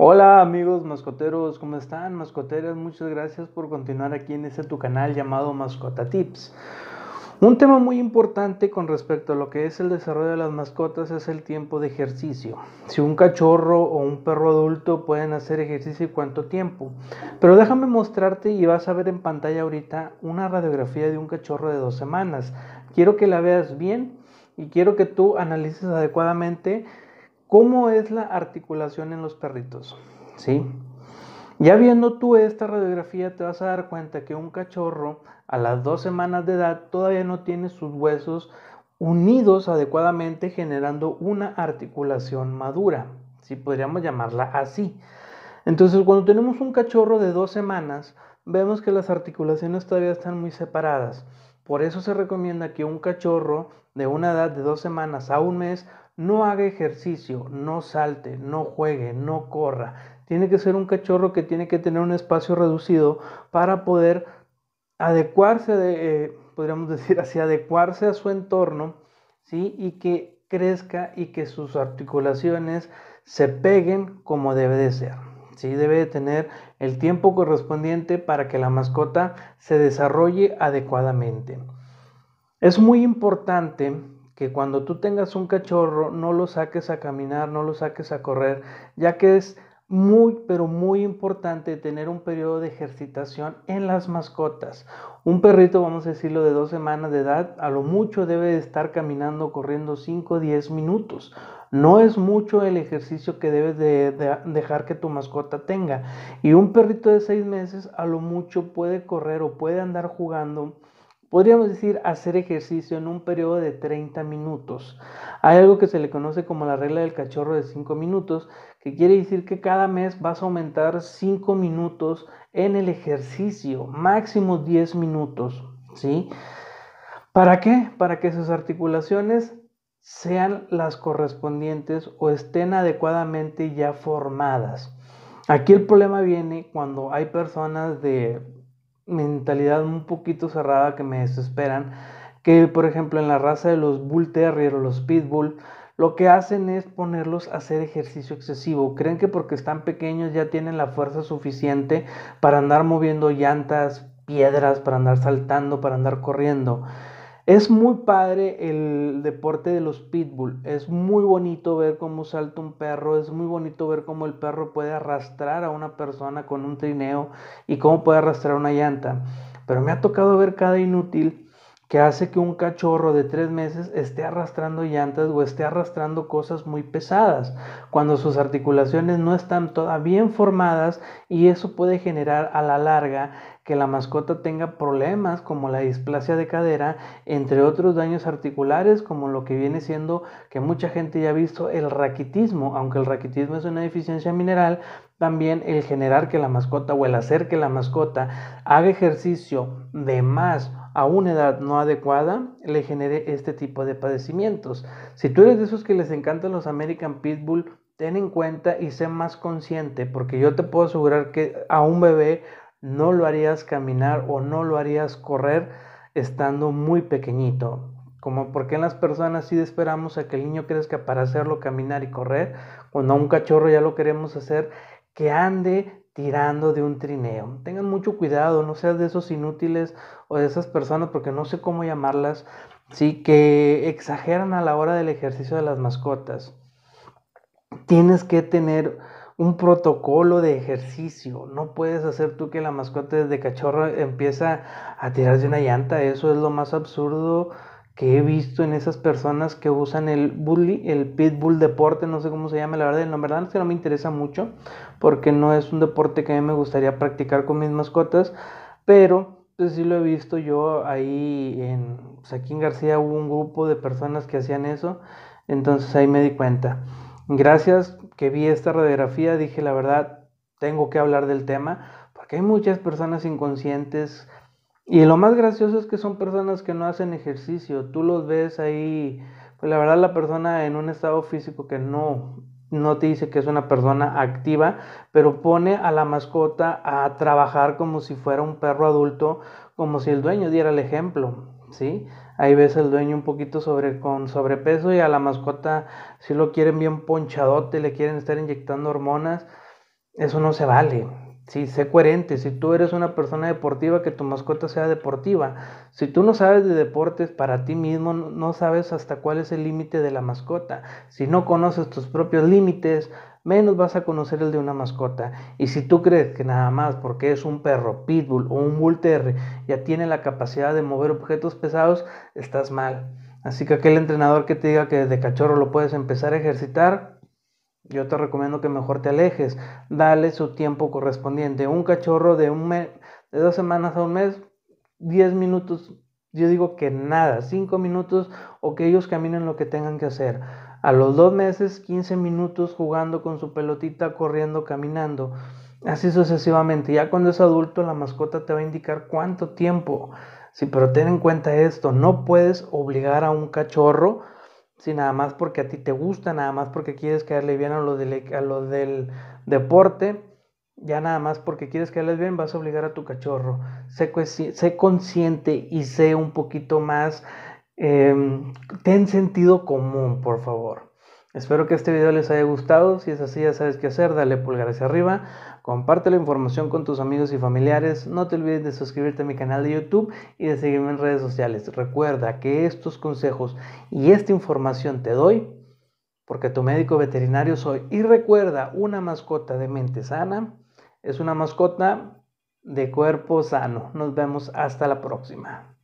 Hola amigos mascoteros, ¿cómo están? Mascoteras, muchas gracias por continuar aquí en este tu canal llamado Mascota Tips. Un tema muy importante con respecto a lo que es el desarrollo de las mascotas es el tiempo de ejercicio. Si un cachorro o un perro adulto pueden hacer ejercicio y cuánto tiempo. Pero déjame mostrarte y vas a ver en pantalla ahorita una radiografía de un cachorro de dos semanas. Quiero que la veas bien y quiero que tú analices adecuadamente ¿Cómo es la articulación en los perritos? ¿Sí? Ya viendo tú esta radiografía te vas a dar cuenta que un cachorro a las dos semanas de edad todavía no tiene sus huesos unidos adecuadamente generando una articulación madura, si podríamos llamarla así. Entonces cuando tenemos un cachorro de dos semanas vemos que las articulaciones todavía están muy separadas. Por eso se recomienda que un cachorro de una edad de dos semanas a un mes no haga ejercicio, no salte, no juegue, no corra. Tiene que ser un cachorro que tiene que tener un espacio reducido para poder adecuarse, eh, podríamos decir así, adecuarse a su entorno, ¿sí? Y que crezca y que sus articulaciones se peguen como debe de ser. Debe de tener el tiempo correspondiente para que la mascota se desarrolle adecuadamente. Es muy importante que cuando tú tengas un cachorro no lo saques a caminar, no lo saques a correr, ya que es muy, pero muy importante tener un periodo de ejercitación en las mascotas. Un perrito, vamos a decirlo, de dos semanas de edad, a lo mucho debe estar caminando, corriendo 5 o 10 minutos. No es mucho el ejercicio que debes de, dejar que tu mascota tenga. Y un perrito de seis meses a lo mucho puede correr o puede andar jugando Podríamos decir hacer ejercicio en un periodo de 30 minutos. Hay algo que se le conoce como la regla del cachorro de 5 minutos, que quiere decir que cada mes vas a aumentar 5 minutos en el ejercicio, máximo 10 minutos, ¿sí? ¿Para qué? Para que sus articulaciones sean las correspondientes o estén adecuadamente ya formadas. Aquí el problema viene cuando hay personas de mentalidad un poquito cerrada que me desesperan. Que por ejemplo en la raza de los Bull Terrier o los Pitbull, lo que hacen es ponerlos a hacer ejercicio excesivo. Creen que porque están pequeños ya tienen la fuerza suficiente para andar moviendo llantas, piedras, para andar saltando, para andar corriendo. Es muy padre el deporte de los pitbull. Es muy bonito ver cómo salta un perro. Es muy bonito ver cómo el perro puede arrastrar a una persona con un trineo y cómo puede arrastrar una llanta. Pero me ha tocado ver cada inútil que hace que un cachorro de tres meses esté arrastrando llantas o esté arrastrando cosas muy pesadas, cuando sus articulaciones no están todavía bien formadas y eso puede generar a la larga que la mascota tenga problemas como la displasia de cadera, entre otros daños articulares como lo que viene siendo que mucha gente ya ha visto el raquitismo, aunque el raquitismo es una deficiencia mineral, también el generar que la mascota o el hacer que la mascota haga ejercicio de más a una edad no adecuada le genere este tipo de padecimientos. Si tú eres de esos que les encantan los American Pitbull, ten en cuenta y sé más consciente, porque yo te puedo asegurar que a un bebé no lo harías caminar o no lo harías correr estando muy pequeñito. Como porque en las personas sí esperamos a que el niño crezca para hacerlo caminar y correr, cuando a un cachorro ya lo queremos hacer que ande tirando de un trineo. Tengan mucho cuidado, no seas de esos inútiles o de esas personas, porque no sé cómo llamarlas, sí, que exageran a la hora del ejercicio de las mascotas. Tienes que tener un protocolo de ejercicio. No puedes hacer tú que la mascota desde cachorro empieza a tirar de una llanta. Eso es lo más absurdo que he visto en esas personas que usan el bully, el pitbull deporte, no sé cómo se llama, la verdad, la verdad es que no me interesa mucho porque no es un deporte que a mí me gustaría practicar con mis mascotas, pero pues, sí lo he visto yo ahí en, pues en García hubo un grupo de personas que hacían eso, entonces ahí me di cuenta. Gracias que vi esta radiografía, dije la verdad, tengo que hablar del tema, porque hay muchas personas inconscientes y lo más gracioso es que son personas que no hacen ejercicio. Tú los ves ahí, pues la verdad la persona en un estado físico que no, no te dice que es una persona activa, pero pone a la mascota a trabajar como si fuera un perro adulto, como si el dueño diera el ejemplo, ¿sí? Ahí ves al dueño un poquito sobre, con sobrepeso y a la mascota si lo quieren bien ponchadote, le quieren estar inyectando hormonas, eso no se vale, Sí, sé coherente. Si tú eres una persona deportiva, que tu mascota sea deportiva. Si tú no sabes de deportes para ti mismo, no sabes hasta cuál es el límite de la mascota. Si no conoces tus propios límites, menos vas a conocer el de una mascota. Y si tú crees que nada más porque es un perro pitbull o un bull terrier ya tiene la capacidad de mover objetos pesados, estás mal. Así que aquel entrenador que te diga que desde cachorro lo puedes empezar a ejercitar, yo te recomiendo que mejor te alejes. Dale su tiempo correspondiente. Un cachorro de, un de dos semanas a un mes, 10 minutos. Yo digo que nada, 5 minutos o que ellos caminen lo que tengan que hacer. A los dos meses, 15 minutos jugando con su pelotita, corriendo, caminando. Así sucesivamente. Ya cuando es adulto, la mascota te va a indicar cuánto tiempo. Sí, pero ten en cuenta esto. No puedes obligar a un cachorro si nada más porque a ti te gusta, nada más porque quieres caerle bien a lo del, e, a del deporte, ya nada más porque quieres caerle bien vas a obligar a tu cachorro. Sé, consciente y sé un poquito más, em, ten sentido común, por favor. Espero que este video les haya gustado, si es así ya sabes qué hacer, dale pulgar hacia arriba, comparte la información con tus amigos y familiares, no te olvides de suscribirte a mi canal de YouTube y de seguirme en redes sociales. Recuerda que estos consejos y esta información te doy porque tu médico veterinario soy. Y recuerda, una mascota de mente sana es una mascota de cuerpo sano. Nos vemos hasta la próxima.